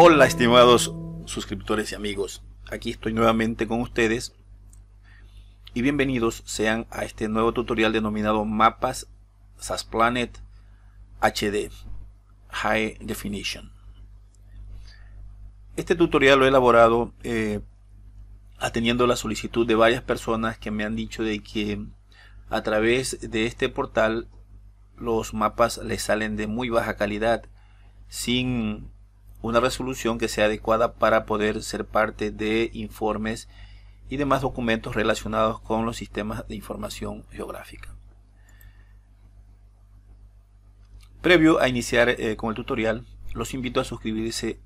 Hola estimados suscriptores y amigos, aquí estoy nuevamente con ustedes y bienvenidos sean a este nuevo tutorial denominado Mapas Planet HD High Definition. Este tutorial lo he elaborado eh, atendiendo la solicitud de varias personas que me han dicho de que a través de este portal los mapas les salen de muy baja calidad sin una resolución que sea adecuada para poder ser parte de informes y demás documentos relacionados con los sistemas de información geográfica. Previo a iniciar eh, con el tutorial, los invito a suscribirse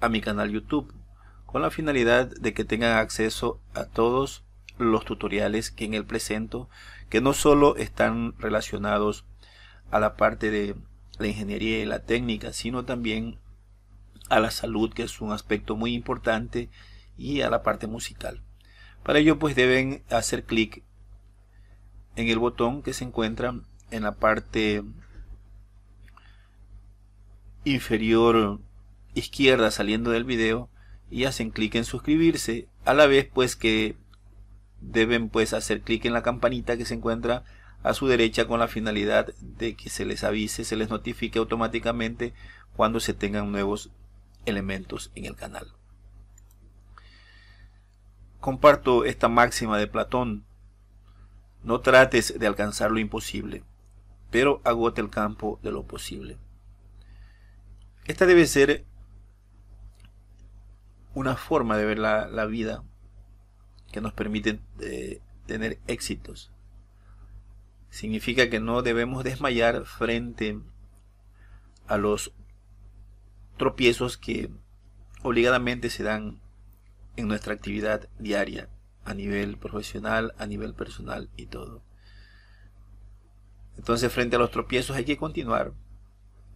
a mi canal YouTube con la finalidad de que tengan acceso a todos los tutoriales que en el presento, que no solo están relacionados a la parte de la ingeniería y la técnica, sino también a la salud, que es un aspecto muy importante, y a la parte musical. Para ello pues deben hacer clic en el botón que se encuentra en la parte inferior izquierda saliendo del video y hacen clic en suscribirse a la vez pues que deben pues hacer clic en la campanita que se encuentra a su derecha con la finalidad de que se les avise, se les notifique automáticamente cuando se tengan nuevos elementos en el canal. Comparto esta máxima de Platón. No trates de alcanzar lo imposible, pero agote el campo de lo posible. Esta debe ser una forma de ver la, vida que nos permite eh, tener éxitos. Significa que no debemos desmayar frente a los tropiezos que obligadamente se dan en nuestra actividad diaria, a nivel profesional, a nivel personal y todo. Entonces frente a los tropiezos hay que continuar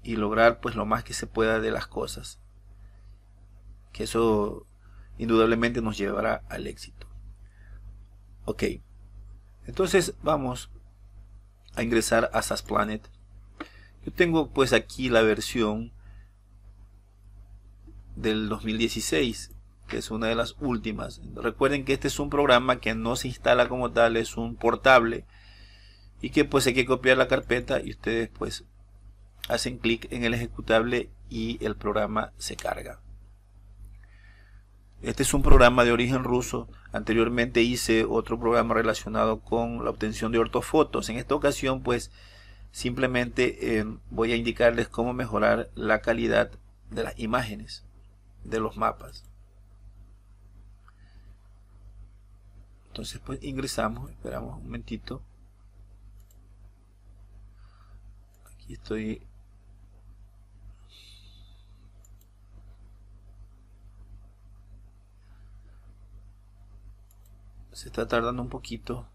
y lograr pues lo más que se pueda de las cosas. Que eso indudablemente nos llevará al éxito. Ok, entonces vamos a ingresar a SAS Planet. Yo tengo pues aquí la versión del 2016, que es una de las últimas. Recuerden que este es un programa que no se instala como tal, es un portable y que pues hay que copiar la carpeta y ustedes pues hacen clic en el ejecutable y el programa se carga. Este es un programa de origen ruso. Anteriormente hice otro programa relacionado con la obtención de ortofotos. En esta ocasión pues simplemente eh, voy a indicarles cómo mejorar la calidad de las imágenes de los mapas. Entonces pues ingresamos, esperamos un momentito. Aquí estoy se está tardando un poquito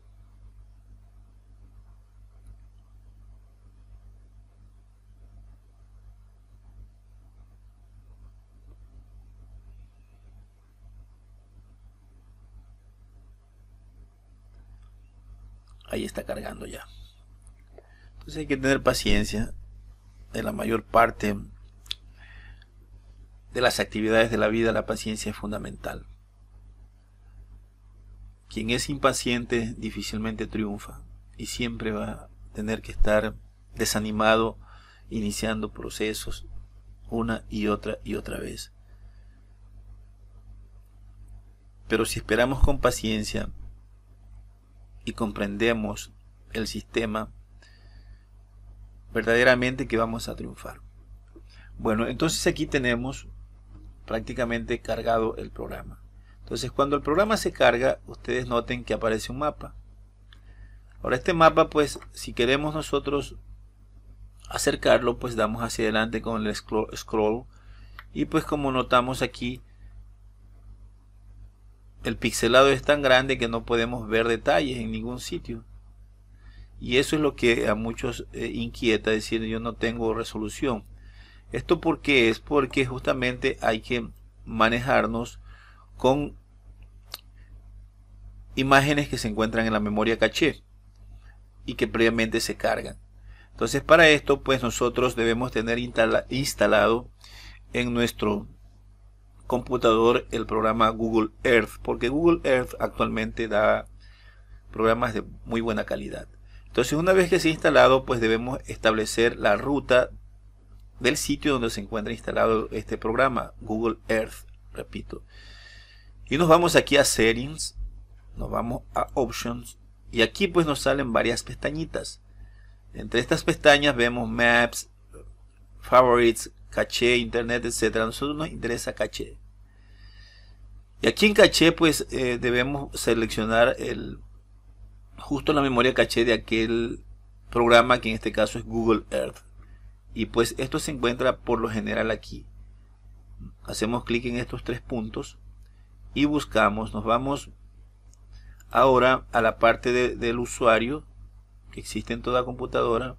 Ahí está cargando ya. Entonces hay que tener paciencia. De la mayor parte de las actividades de la vida, la paciencia es fundamental. Quien es impaciente difícilmente triunfa y siempre va a tener que estar desanimado iniciando procesos una y otra y otra vez. Pero si esperamos con paciencia, y comprendemos el sistema, verdaderamente que vamos a triunfar. Bueno, entonces aquí tenemos prácticamente cargado el programa. Entonces cuando el programa se carga, ustedes noten que aparece un mapa. Ahora este mapa, pues si queremos nosotros acercarlo, pues damos hacia adelante con el scroll, scroll y pues como notamos aquí, el pixelado es tan grande que no podemos ver detalles en ningún sitio. Y eso es lo que a muchos eh, inquieta, decir yo no tengo resolución. ¿Esto por qué? Es porque justamente hay que manejarnos con imágenes que se encuentran en la memoria caché y que previamente se cargan. Entonces para esto pues nosotros debemos tener instalado en nuestro computador el programa Google Earth, porque Google Earth actualmente da programas de muy buena calidad. Entonces una vez que se ha instalado, pues debemos establecer la ruta del sitio donde se encuentra instalado este programa, Google Earth, repito. Y nos vamos aquí a Settings, nos vamos a Options, y aquí pues nos salen varias pestañitas. Entre estas pestañas vemos Maps, Favorites, caché, internet, etcétera. A nosotros nos interesa caché. Y aquí en caché, pues eh, debemos seleccionar el, justo la memoria caché de aquel programa que en este caso es Google Earth. Y pues esto se encuentra por lo general aquí. Hacemos clic en estos tres puntos y buscamos. Nos vamos ahora a la parte del usuario que existe en toda computadora.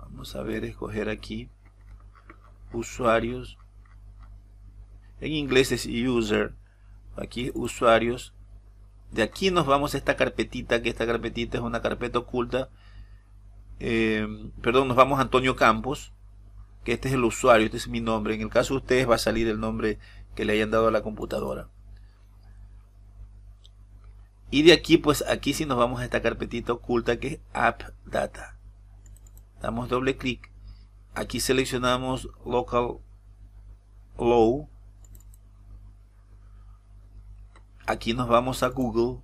Vamos a ver, escoger aquí usuarios. En inglés es user. Aquí usuarios. De aquí nos vamos a esta carpetita, que esta carpetita es una carpeta oculta. Em, perdón, nos vamos a Antonio Campos, que este es el usuario, este es mi nombre. En el caso de ustedes va a salir el nombre que le hayan dado a la computadora. Y de aquí, pues aquí si nos vamos a esta carpetita oculta que es App Data. Damos doble clic aquí seleccionamos local low aquí nos vamos a google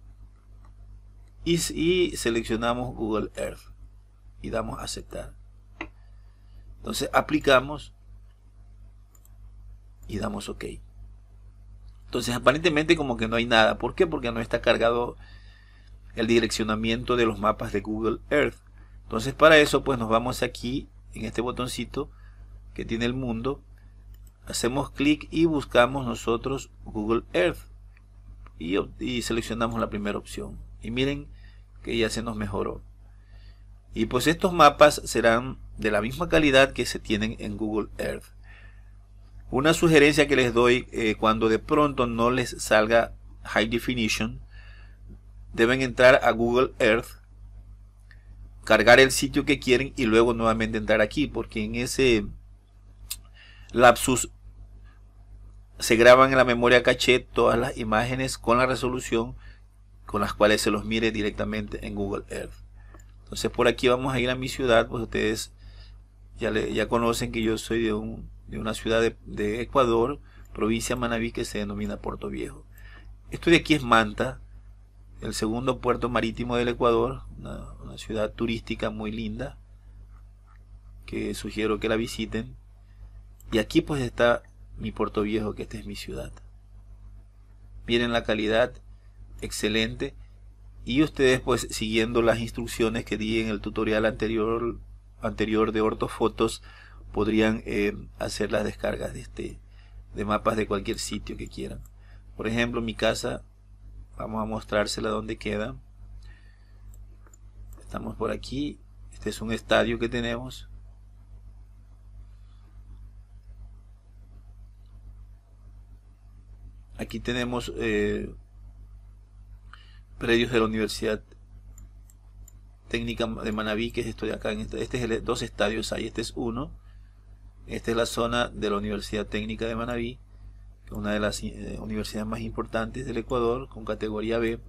y, seleccionamos google earth y damos aceptar entonces aplicamos y damos ok entonces aparentemente como que no hay nada ¿por qué? porque no está cargado el direccionamiento de los mapas de google earth entonces para eso pues nos vamos aquí en este botoncito que tiene el mundo, hacemos clic y buscamos nosotros Google Earth y, seleccionamos la primera opción. Y miren que ya se nos mejoró. Y pues estos mapas serán de la misma calidad que se tienen en Google Earth. Una sugerencia que les doy eh, cuando de pronto no les salga High Definition, deben entrar a Google Earth cargar el sitio que quieren y luego nuevamente entrar aquí, porque en ese lapsus se graban en la memoria caché todas las imágenes con la resolución con las cuales se los mire directamente en Google Earth. Entonces por aquí vamos a ir a mi ciudad, pues ustedes ya, le, ya conocen que yo soy de, una ciudad de, Ecuador, provincia Manabí que se denomina Puerto Viejo. Esto de aquí es Manta, el segundo puerto marítimo del Ecuador, una, ciudad turística muy linda que sugiero que la visiten. Y aquí pues está mi Puerto Viejo, que esta es mi ciudad. Miren la calidad, excelente. Y ustedes pues siguiendo las instrucciones que di en el tutorial anterior, anterior de ortofotos, podrían eh, hacer las descargas de, este, de mapas de cualquier sitio que quieran. Por ejemplo, mi casa vamos a mostrársela donde queda estamos por aquí este es un estadio que tenemos aquí tenemos eh, predios de la Universidad Técnica de Manabí, que es esto de acá. En este, este, es el, dos estadios hay, este es uno. Esta es la zona de la Universidad Técnica de Manabí una de las eh, universidades más importantes del Ecuador, con categoría B.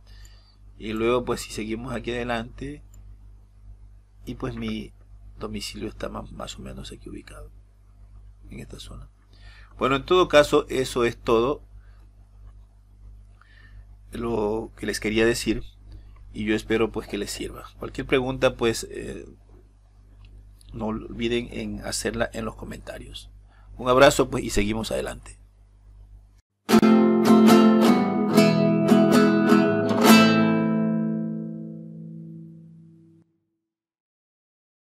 Y luego, pues si seguimos aquí adelante, y pues mi domicilio está más, más o menos aquí ubicado, en esta zona. Bueno, en todo caso, eso es todo lo que les quería decir y yo espero pues que les sirva. Cualquier pregunta pues eh, no olviden en hacerla en los comentarios. Un abrazo pues y seguimos adelante.